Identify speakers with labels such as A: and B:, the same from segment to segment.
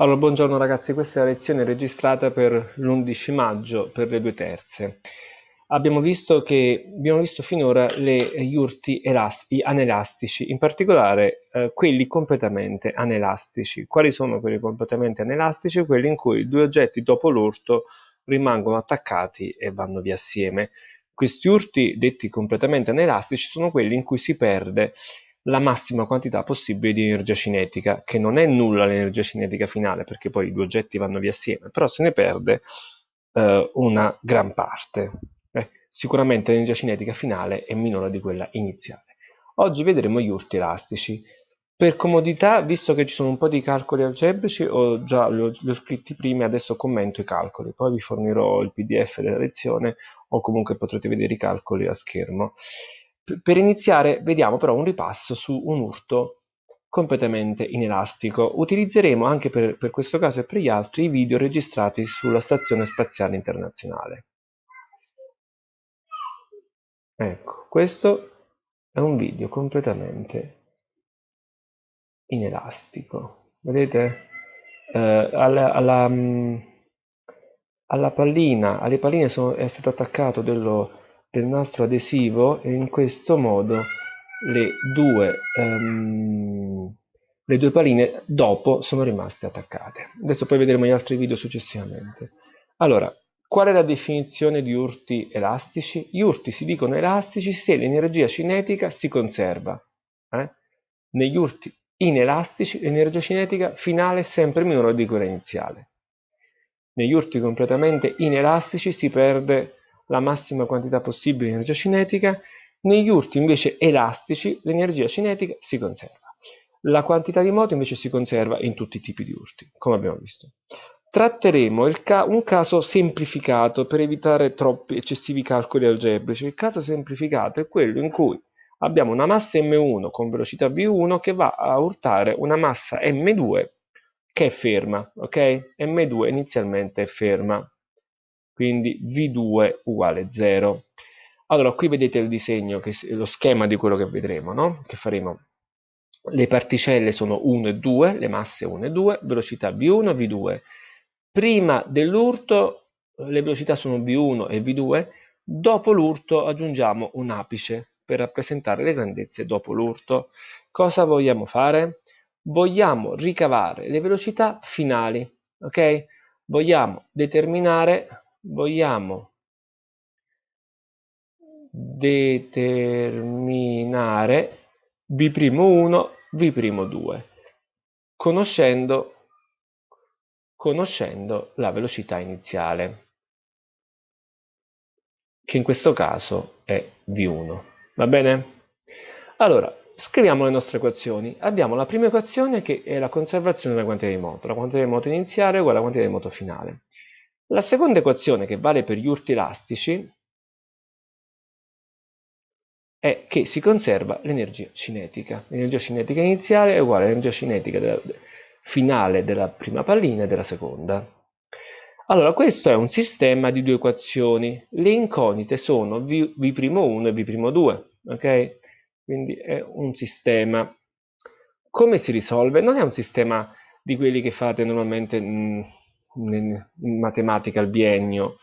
A: Allora, buongiorno ragazzi, questa è la lezione registrata per l'11 maggio per le due terze. Abbiamo visto, che, abbiamo visto finora le, gli urti anelastici, in particolare eh, quelli completamente anelastici. Quali sono quelli completamente anelastici? Quelli in cui due oggetti dopo l'urto rimangono attaccati e vanno via assieme. Questi urti, detti completamente anelastici, sono quelli in cui si perde la massima quantità possibile di energia cinetica, che non è nulla l'energia cinetica finale, perché poi i due oggetti vanno via assieme, però se ne perde eh, una gran parte. Eh, sicuramente l'energia cinetica finale è minore di quella iniziale. Oggi vedremo gli urti elastici. Per comodità, visto che ci sono un po' di calcoli algebrici, ho già li ho, li ho scritti prima e adesso commento i calcoli, poi vi fornirò il pdf della lezione o comunque potrete vedere i calcoli a schermo. Per iniziare vediamo però un ripasso su un urto completamente inelastico. Utilizzeremo anche per, per questo caso e per gli altri i video registrati sulla Stazione Spaziale Internazionale. Ecco, questo è un video completamente inelastico. Vedete? Eh, alla, alla, mm, alla, pallina, alle palline sono, è stato attaccato dello, del nastro adesivo e in questo modo le due, um, le due paline dopo sono rimaste attaccate. Adesso poi vedremo gli altri video successivamente. Allora, qual è la definizione di urti elastici? Gli urti si dicono elastici se l'energia cinetica si conserva. Eh? Negli urti inelastici l'energia cinetica finale è sempre minore di quella iniziale. Negli urti completamente inelastici si perde la massima quantità possibile di energia cinetica, negli urti invece elastici l'energia cinetica si conserva. La quantità di moto invece si conserva in tutti i tipi di urti, come abbiamo visto. Tratteremo ca un caso semplificato per evitare troppi eccessivi calcoli algebrici. Il caso semplificato è quello in cui abbiamo una massa m1 con velocità v1 che va a urtare una massa m2 che è ferma, ok? m2 inizialmente è ferma quindi V2 uguale 0. Allora, qui vedete il disegno, che, lo schema di quello che vedremo, no? che faremo. Le particelle sono 1 e 2, le masse 1 e 2, velocità V1 e V2. Prima dell'urto le velocità sono V1 e V2, dopo l'urto aggiungiamo un apice per rappresentare le grandezze dopo l'urto. Cosa vogliamo fare? Vogliamo ricavare le velocità finali, ok? Vogliamo determinare vogliamo determinare b'1, v'2, conoscendo, conoscendo la velocità iniziale, che in questo caso è v1. Va bene? Allora, scriviamo le nostre equazioni. Abbiamo la prima equazione che è la conservazione della quantità di moto. La quantità di moto iniziale è uguale alla quantità di moto finale. La seconda equazione che vale per gli urti elastici è che si conserva l'energia cinetica. L'energia cinetica iniziale è uguale all'energia cinetica della, finale della prima pallina e della seconda. Allora, questo è un sistema di due equazioni. Le incognite sono V'1 e V'2, ok? Quindi è un sistema. Come si risolve? Non è un sistema di quelli che fate normalmente mh, mm, in, matematica al biennio.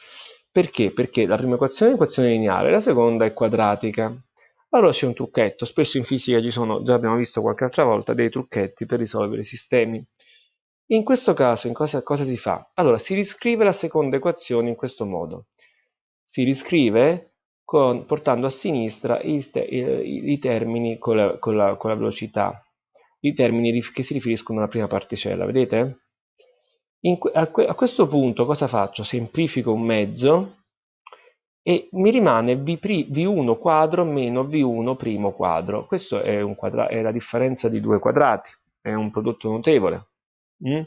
A: Perché? Perché la prima equazione è un'equazione lineare, la seconda è quadratica. Allora c'è un trucchetto, spesso in fisica ci sono, già abbiamo visto qualche altra volta, dei trucchetti per risolvere i sistemi. In questo caso in cosa, cosa si fa? Allora si riscrive la seconda equazione in questo modo. Si riscrive con, portando a sinistra te, i, i, termini con la, con la, con la velocità, i termini che si riferiscono alla prima particella, vedete? que a, a questo punto cosa faccio? Semplifico un mezzo e mi rimane v 1 quadro meno V1 primo quadro. Questa è, è, la differenza di due quadrati, è un prodotto notevole. Mm?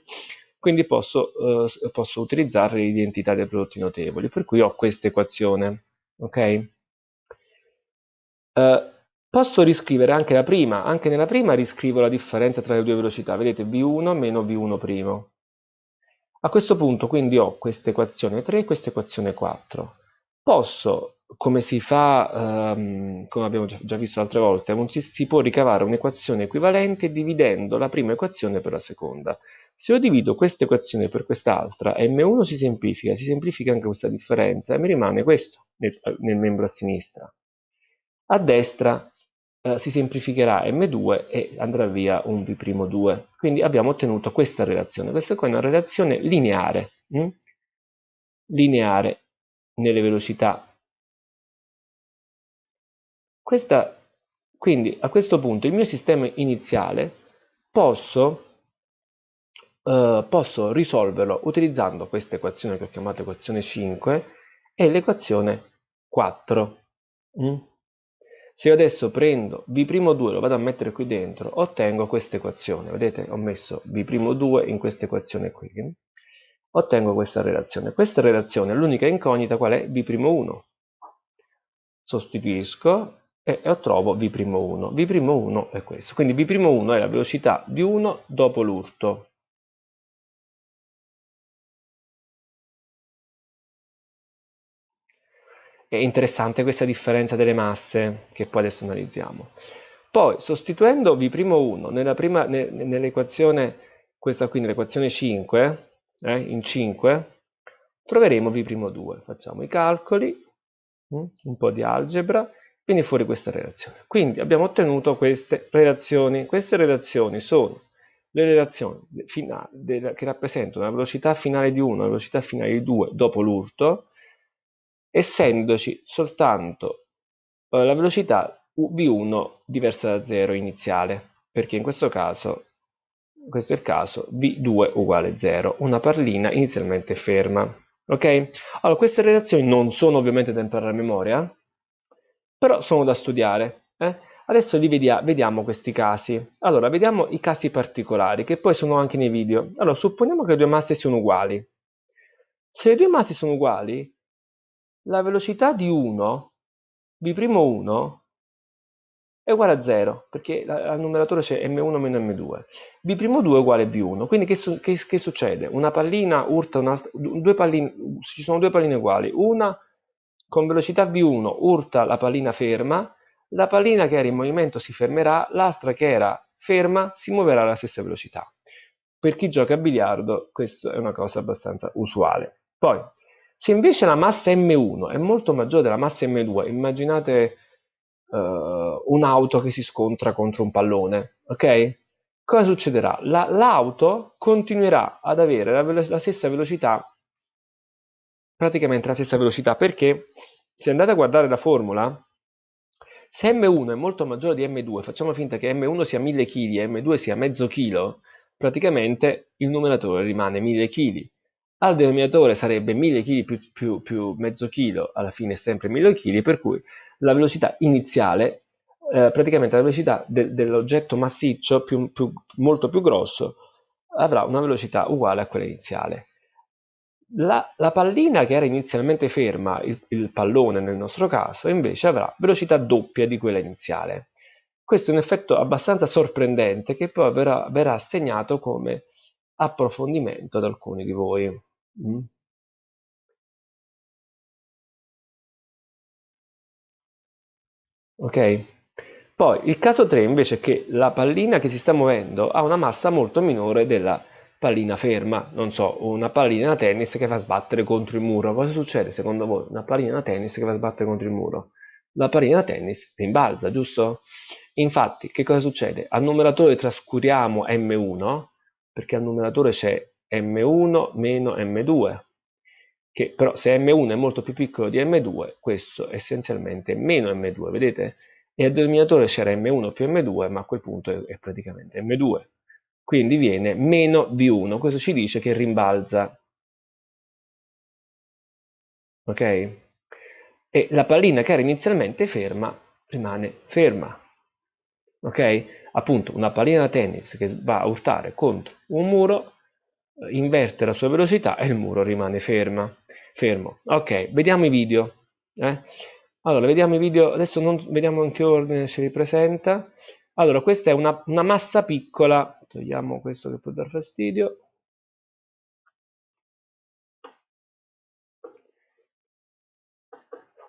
A: Quindi posso, eh, posso utilizzare l'identità dei prodotti notevoli, per cui ho questa equazione. Okay? Eh, posso riscrivere anche la prima, anche nella prima riscrivo la differenza tra le due velocità, vedete V1 meno V1 primo. A questo punto quindi ho questa equazione 3 e questa equazione 4. Posso, come si fa, ehm, come abbiamo già visto altre volte, un, si, si può ricavare un'equazione equivalente dividendo la prima equazione per la seconda. Se io divido questa equazione per quest'altra, m1 si semplifica, si semplifica anche questa differenza e mi rimane questo nel, nel membro a sinistra. A destra eh, si semplificherà M2 e andrà via un V'2. Quindi abbiamo ottenuto questa relazione. Questa qua è una relazione lineare, mh? Mm? lineare nelle velocità. Questa, quindi a questo punto il mio sistema iniziale posso Uh, posso risolverlo utilizzando questa equazione che ho chiamato equazione 5 e l'equazione 4. Mm? Se io adesso prendo V'2 e lo vado a mettere qui dentro, ottengo questa equazione. Vedete, ho messo V'2 in questa equazione qui. Ottengo questa relazione. Questa relazione, l'unica incognita qual è? V'1. Sostituisco e trovo V'1. V'1 è questo. Quindi V'1 è la velocità di 1 dopo l'urto. È interessante questa differenza delle masse che poi adesso analizziamo. Poi sostituendo V'1 ne, nell'equazione questa qui nell'equazione 5, eh, in 5, troveremo V'2. Facciamo i calcoli, mm, un po' di algebra, viene fuori questa relazione. Quindi abbiamo ottenuto queste relazioni. Queste relazioni sono le relazioni finali, che rappresentano la velocità finale di 1 e la velocità finale di 2 dopo l'urto, essendoci soltanto eh, la velocità v1 diversa da 0 iniziale, perché in questo caso, questo è il caso, v2 uguale 0, una parlina inizialmente ferma. Ok? Allora, queste relazioni non sono ovviamente da imparare a memoria, però sono da studiare. Eh? Adesso li vedia, vediamo questi casi. Allora, vediamo i casi particolari, che poi sono anche nei video. Allora, supponiamo che le due masse siano uguali. Se le due masse sono uguali, la velocità di 1, b'1 è uguale a 0, perché al numeratore c'è m1 meno m2. b'2 è uguale a b1, quindi che, su che, che succede? Una pallina urta un'altra, due palline, ci sono due palline uguali, una con velocità v1 urta la pallina ferma, la pallina che era in movimento si fermerà, l'altra che era ferma si muoverà alla stessa velocità. Per chi gioca a biliardo questa è una cosa abbastanza usuale. Poi, se invece la massa M1 è molto maggiore della massa M2, immaginate uh, un'auto che si scontra contro un pallone, ok? Cosa succederà? La, l'auto continuerà ad avere la, velo- la stessa velocità, praticamente la stessa velocità, perché se andate a guardare la formula, se M1 è molto maggiore di M2, facciamo finta che M1 sia 1000 kg e M2 sia mezzo chilo, praticamente il numeratore rimane 1000 kg al denominatore sarebbe 1000 kg più, più, più mezzo chilo, alla fine è sempre 1000 kg, per cui la velocità iniziale, eh, praticamente la velocità de, dell'oggetto massiccio più, molto più grosso, avrà una velocità uguale a quella iniziale. La, la pallina che era inizialmente ferma, il, il pallone nel nostro caso, invece avrà velocità doppia di quella iniziale. Questo è un effetto abbastanza sorprendente che poi verrà, verrà assegnato come approfondimento ad alcuni di voi. Mm. Ok? Poi il caso 3 invece è che la pallina che si sta muovendo ha una massa molto minore della pallina ferma, non so, una pallina da tennis che va a sbattere contro il muro. Cosa succede secondo voi? Una pallina da tennis che va a sbattere contro il muro? La pallina da tennis rimbalza, giusto? Infatti, che cosa succede? Al numeratore trascuriamo m1, perché al numeratore c'è M1 M2, che però se M1 è molto più piccolo di M2, questo è essenzialmente meno M2, vedete? E al denominatore c'era M1 più M2, ma a quel punto è, è praticamente M2. Quindi viene meno V1, questo ci dice che rimbalza. Ok? E la pallina che era inizialmente ferma rimane ferma. Ok? Appunto, una pallina da tennis che va a urtare contro un muro inverte la sua velocità e il muro rimane ferma, fermo. Ok, vediamo i video. Eh? Allora, vediamo i video, adesso non, vediamo in che ordine si ripresenta. Allora, questa è una, una massa piccola, togliamo questo che può dar fastidio.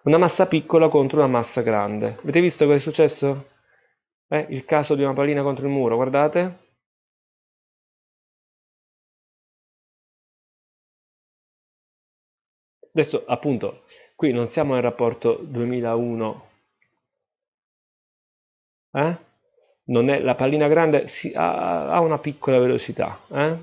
A: Una massa piccola contro una massa grande. Avete visto cosa è successo? Eh, il caso di una pallina contro il muro, guardate.
B: Adesso, appunto, qui non
A: siamo nel rapporto 2001. Eh? Non è, la pallina grande si, ha, ha una piccola velocità. Eh?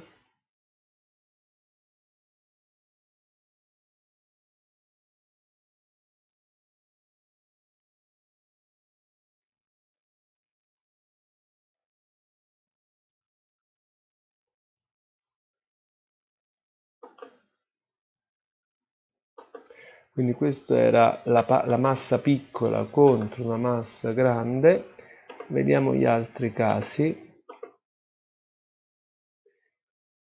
A: quindi questa era la, la massa piccola contro una massa grande vediamo gli altri casi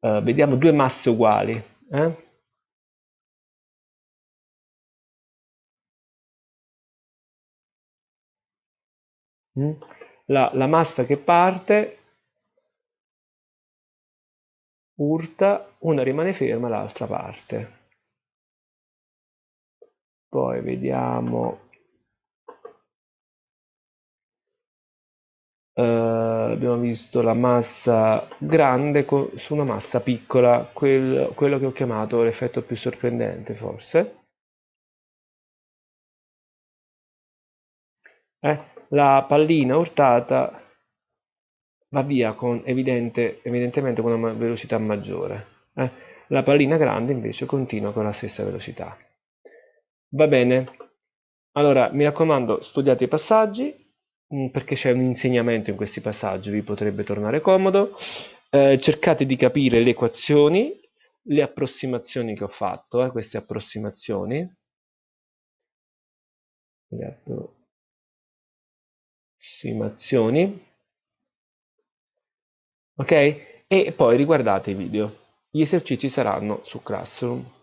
A: Uh, vediamo
B: due masse uguali. Eh? Mm? La, la, massa che parte urta, una rimane ferma, l'altra parte poi
A: vediamo Uh, abbiamo visto la massa grande su una massa piccola, quel, quello che ho chiamato l'effetto più sorprendente forse. Eh, la pallina urtata va via con evidente, evidentemente con una velocità maggiore. Eh, la pallina grande invece continua con la stessa velocità. Va bene. Allora, mi raccomando, studiate i passaggi mm, perché c'è un insegnamento in questi passaggi, vi potrebbe tornare comodo. Eh, cercate di capire le equazioni, le approssimazioni che ho fatto, eh, queste approssimazioni.
B: Le approssimazioni. Ok? E poi riguardate i video. Gli esercizi saranno su Classroom.